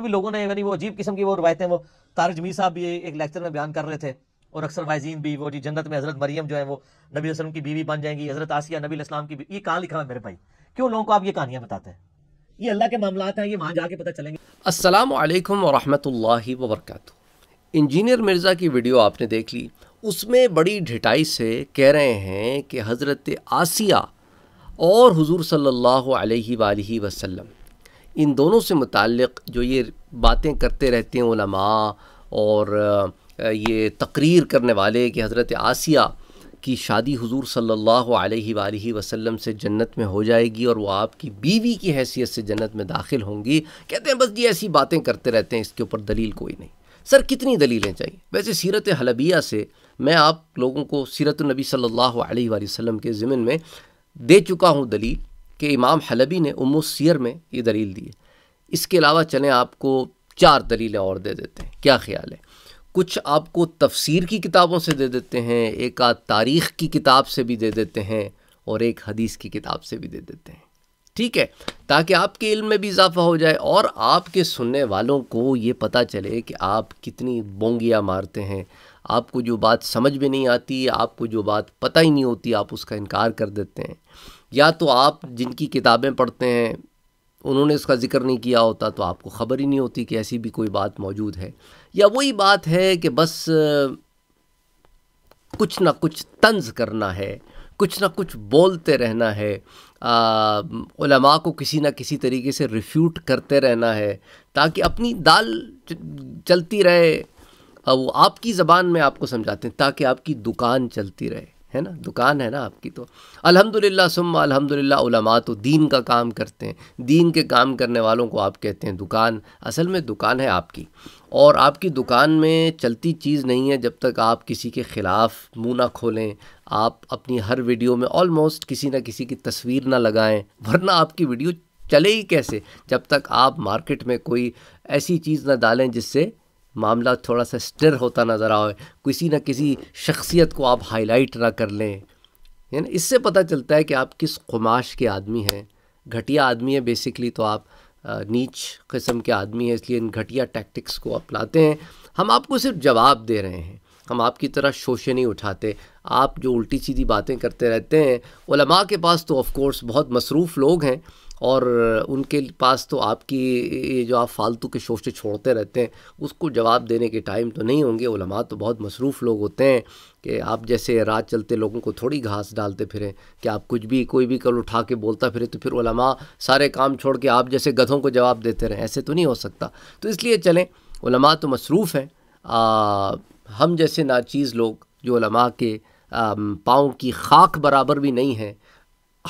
पे भी लोगों ने यानी वो अजीब किस्म की वो रवायतें वो तारक जमीर साहब भी एक लेक्चर में बयान कर रहे थे और अक्सर वाइजीन भी वो जी जन्नत में हजरत मरियम जो है वो नबी वसलम की बीवी बन जाएंगी हजरत आसिया नबी इस्लाम की ये कहाँ लिखा है मेरे भाई क्यों लोगों को आप ये कहानियाँ बताते हैं ये अल्लाह के मामला हैं ये वहाँ जाके पता चलेंगे असलम वरहमल वरक इंजीनियर मिर्ज़ा की वीडियो आपने देख ली उसमें बड़ी ढिटाई से कह रहे हैं कि हज़रत आसिया और हुजूर सल्लल्लाहु अलैहि वसल्लम इन दोनों से मुतक़ जो ये बातें करते रहते हैं और ये तकरीर करने वाले कि हज़रत आसिया की शादी हुजूर सल्लल्लाहु अलैहि वसल्लम से जन्नत में हो जाएगी और वो आपकी बीवी की हैसियत से जन्नत में दाखिल होंगी कहते हैं बस ये ऐसी बातें करते रहते हैं इसके ऊपर दलील कोई नहीं सर कितनी दलीलें चाहिए वैसे सीरत हलबिया से मैं आप लोगों को सीरत नबी सल्लल्लाहु अलैहि वसल्लम के ज़िमन में दे चुका हूँ दलील कि इमाम हलबी ने उमो सियर में ये दलील दी है इसके अलावा चलें आपको चार दलीलें और दे देते हैं क्या ख्याल है कुछ आपको तफसीर की किताबों से दे देते हैं एक आध तारीख़ की किताब से भी दे देते हैं और एक हदीस की किताब से भी दे देते हैं ठीक है ताकि आपके इल्म में भी इजाफा हो जाए और आपके सुनने वालों को ये पता चले कि आप कितनी बोंगियाँ मारते हैं आपको जो बात समझ में नहीं आती आपको जो बात पता ही नहीं होती आप उसका इनकार कर देते हैं या तो आप जिनकी किताबें पढ़ते हैं उन्होंने उसका ज़िक्र नहीं किया होता तो आपको ख़बर ही नहीं होती कि ऐसी भी कोई बात मौजूद है या वही बात है कि बस कुछ ना कुछ तंज करना है कुछ ना कुछ बोलते रहना है आ, को किसी ना किसी तरीके से रिफ्यूट करते रहना है ताकि अपनी दाल चलती रहे अब वो आपकी ज़बान में आपको समझाते हैं ताकि आपकी दुकान चलती रहे है ना दुकान है ना आपकी तो अल्हम्दुलिल्लाह सुम्मा अल्हम्दुलिल्लाह उलमा तो दीन का काम करते हैं दीन के काम करने वालों को आप कहते हैं दुकान असल में दुकान है आपकी और आपकी दुकान में चलती चीज़ नहीं है जब तक आप किसी के ख़िलाफ़ मुँह ना खोलें आप अपनी हर वीडियो में ऑलमोस्ट किसी ना किसी की तस्वीर ना लगाएं वरना आपकी वीडियो चले ही कैसे जब तक आप मार्केट में कोई ऐसी चीज़ ना डालें जिससे मामला थोड़ा सा स्टिर होता नज़र आए किसी न किसी शख्सियत को आप हाईलाइट ना कर लें यानी इससे पता चलता है कि आप किस कुमाश के आदमी हैं घटिया आदमी है बेसिकली तो आप नीच कस्म के आदमी हैं इसलिए इन घटिया टैक्टिक्स को अपनाते हैं हम आपको सिर्फ जवाब दे रहे हैं हम आपकी तरह शोशे नहीं उठाते आप जो उल्टी सीधी बातें करते रहते हैं के पास तो ऑफ़ कोर्स बहुत मसरूफ़ लोग हैं और उनके पास तो आपकी ये जो आप फालतू के शोशे छोड़ते रहते हैं उसको जवाब देने के टाइम तो नहीं होंगे उलमा तो बहुत मसरूफ़ लोग होते हैं कि आप जैसे रात चलते लोगों को थोड़ी घास डालते फिरें कि आप कुछ भी कोई भी कल उठा के बोलता फिरे तो फिर उलमा सारे काम छोड़ के आप जैसे गधों को जवाब देते रहें ऐसे तो नहीं हो सकता तो इसलिए चलें उलमा तो मसरूफ़ हैं हम जैसे नाचीज़ लोग जो उलमा के पाँव की खाक बराबर भी नहीं हैं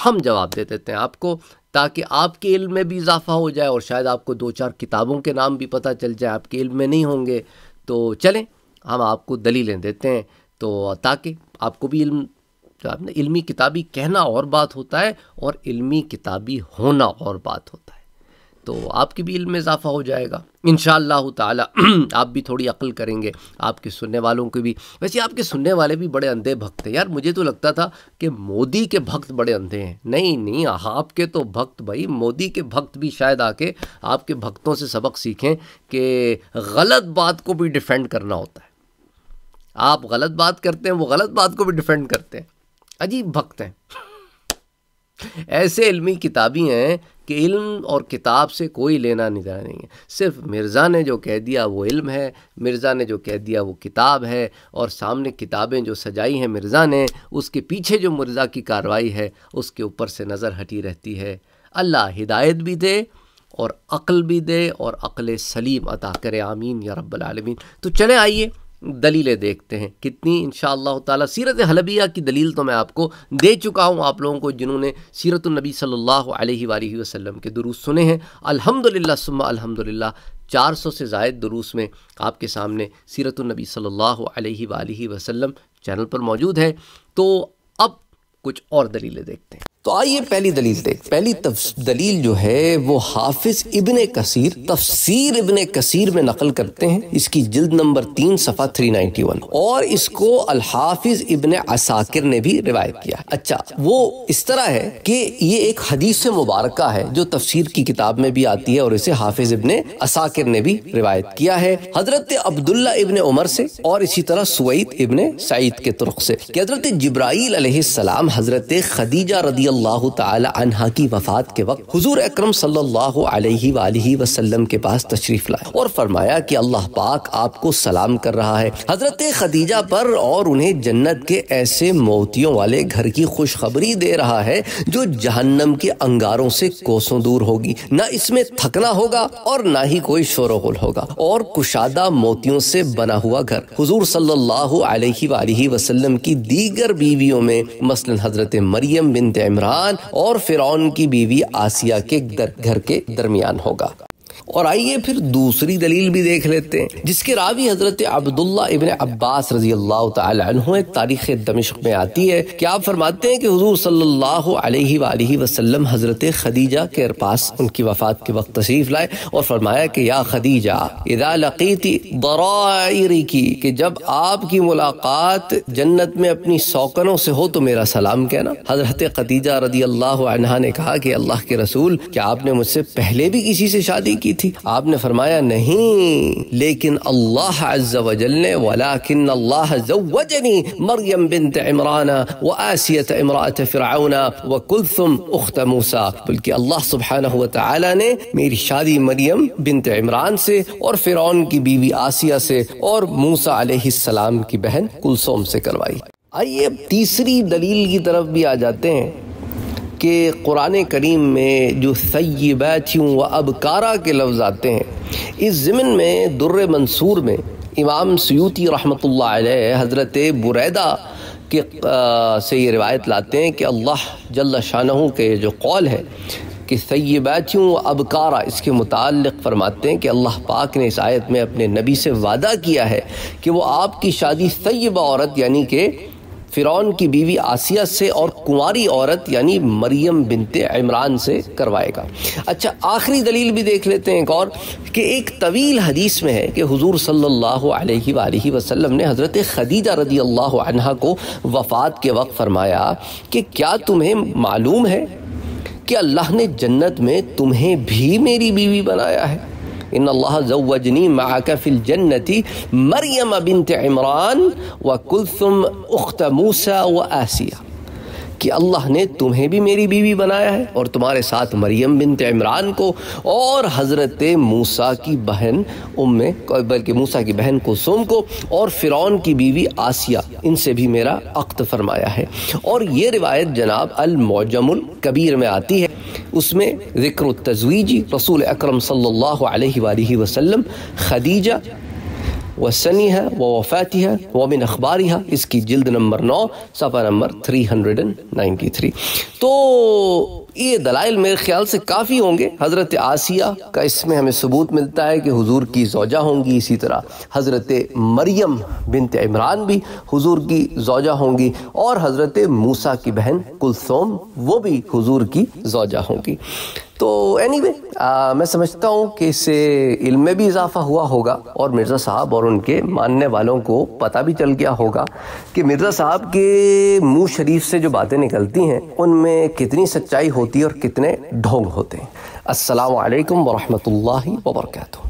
हम जवाब दे देते हैं आपको ताकि आपके इल्म में भी इजाफा हो जाए और शायद आपको दो चार किताबों के नाम भी पता चल जाए आपके इल्म में नहीं होंगे तो चलें हम आपको दलीलें देते हैं तो ताकि आपको भी इल्म तो आपने इल्मी किताबी कहना और बात होता है और इल्मी किताबी होना और बात होता है तो आपकी भी इल्म में इजाफा हो जाएगा इन ताला आप भी थोड़ी अक्ल करेंगे आपके सुनने वालों के भी वैसे आपके सुनने वाले भी बड़े अंधे भक्त हैं यार मुझे तो लगता था कि मोदी के भक्त बड़े अंधे हैं नहीं नहीं आपके तो भक्त भाई मोदी के भक्त भी शायद आके आपके भक्तों से सबक सीखें कि गलत बात को भी डिफेंड करना होता है आप गलत बात करते हैं वो गलत बात को भी डिफेंड करते हैं अजीब भक्त हैं ऐसे इल्मी किताबी हैं कि इल्म और किताब से कोई लेना नहीं नहीं है सिर्फ मिर्ज़ा ने जो कह दिया वो इल्म है मिर्ज़ा ने जो कह दिया वो किताब है और सामने किताबें जो सजाई हैं मिर्ज़ा ने उसके पीछे जो मिर्ज़ा की कार्रवाई है उसके ऊपर से नज़र हटी रहती है अल्लाह हिदायत भी दे और अक्ल भी दे और अक्ल सलीम अता करे आमीन या रब्बल आलमीन तो चले आइए दलीलें देखते हैं कितनी इन ताला सीरत हलबिया की दलील तो मैं आपको दे चुका हूँ आप लोगों को जिन्होंने सीरतनबी सल्ला अलैहि के दुरुस्त सुने हैं अल्हम्दुलिल्लाह सुम्मा अल्हम्दुलिल्लाह 400 से जायद दुरूस में आपके सामने सीरतनबी सल्ला वसलम चैनल पर मौजूद है तो अब कुछ और दलीलें देखते हैं तो आइए पहली दलील देख पहली दलील जो है वो हाफिज इबन कसीर तफसीर इबन कसीर में नकल करते हैं इसकी जिल्द नंबर तीन सफा थ्री नाइनटी वन और इसको हाफिज इबन असाकिर ने भी रिवायत किया अच्छा वो इस तरह है कि ये एक हदीस मुबारक है जो तफसीर की किताब में भी आती है और इसे हाफिज इबन असाकिर ने भी रिवायत किया है हजरत अब्दुल्ला इबन उमर से और इसी तरह सुईद इबन सईद के तुर्क से हजरत जब्राईल सलाम हजरत खदीजा रदी अनहा की वफात के वक्त हजूर अक्रम सल्लाम के पास तशरीफ लाए और फरमाया की अल्लाह पाक आपको सलाम कर रहा है हजरत खदीजा पर और उन्हें जन्नत के ऐसे मोतियों वाले घर की खुशखबरी दे रहा है जो जहन्नम के अंगारों से कोसों दूर होगी न इसमें थकना होगा और ना ही कोई शोरगुल होगा और कुशादा मोतियों से बना हुआ घर हजूर सल्लल्लाहु वसल्लम की दीगर बीवियों में मसलन हजरत मरियम बिन इमरान इमरान और फिरौन की बीवी आसिया के घर के दरमियान होगा और आइए फिर दूसरी दलील भी देख लेते हैं जिसके रावी हजरत अब्दुल्ला इबन अब्बास रजी अल्लाह एक तारीख दमिश्क में आती है कि आप फरमाते हैं कि हुजूर सल्लल्लाहु अलैहि वसल्लम हजरत खदीजा के पास उनकी वफात के वक्त तशरीफ लाए और फरमाया कि या खदीजा इदा लकीती की कि जब आपकी मुलाकात जन्नत में अपनी सौकनों से हो तो मेरा सलाम कहना हजरत खदीजा रजी अल्लाह ने कहा कि अल्लाह के रसूल क्या आपने मुझसे पहले भी किसी से शादी की की थी आपने फरमाया नहीं लेकिन अल्लाह ने मरियम बिन इमराना व बल्कि अल्लाह सुबहाना ने मेरी शादी मरियम बिन इमरान से और फिर की बीवी आसिया से और मूसा सलाम की बहन कुलसुम से करवाई आइए तीसरी दलील की तरफ भी आ जाते हैं कि कुरान करीम में जो सैबाथियों व अबकारा के लफ्ज़ आते हैं इस ज़मिन में दुर्र मंसूर में इमाम सयूती रहमत हज़रत बुरैदा के से ये रिवायत लाते हैं कि अल्लाह जल शाह के जो कौल है कि सै व अबकारा इसके मतलब फरमाते हैं कि अल्लाह पाक ने इस आयत में अपने नबी से वादा किया है कि वह आपकी शादी सैब औरत यानी कि फिरौन की बीवी आसिया से और कुंवारी औरत यानी मरियम बिनते इमरान से करवाएगा अच्छा आखिरी दलील भी देख लेते हैं एक और कि एक तवील हदीस में है कि हुजूर सल्लल्लाहु अलैहि सल्ला वसल्लम ने हज़रत खदीजा रदी अल्लाह को वफ़ात के वक्त फरमाया कि क्या तुम्हें मालूम है कि अल्लाह ने जन्नत में तुम्हें भी मेरी बीवी बनाया है إن الله زوجني معك في الجنة مريم بنت عمران وكلثم أخت موسى وآسيا कि अल्लाह ने तुम्हें भी मेरी बीवी बनाया है और तुम्हारे साथ मरियम बिन इमरान को और हज़रत मूसा की बहन उम बल्कि मूसा की बहन कुसुम को और फ़िरौन की बीवी आसिया इनसे भी मेरा अक्त फरमाया है और ये रिवायत जनाब अलमौजमुल कबीर में आती है उसमें ज़िक्र तजवीजी रसूल अक्रम सल्ला अलैहि खदीजा वसनी है व है वमिन मिन है इसकी जल्द नंबर नौ सफ़ा number three hundred and ninety three तो ये दलाइल मेरे ख्याल से काफ़ी होंगे हज़रत आसिया का इसमें हमें सबूत मिलता है कि हुजूर की जोजा होंगी इसी तरह हज़रत मरियम बिनत इमरान भी हुजूर की जोजा होंगी और हज़रत मूसा की बहन कुलसोम वो भी हुजूर की जोजा होंगी तो एनी anyway, मैं समझता हूँ कि इससे इल्म में भी इजाफा हुआ होगा और मिर्ज़ा साहब और उनके मानने वालों को पता भी चल गया होगा कि मिर्ज़ा साहब के मुंह शरीफ से जो बातें निकलती हैं उनमें कितनी सच्चाई होती है और कितने ढोंग होते हैं असलकम वरहमल वर्का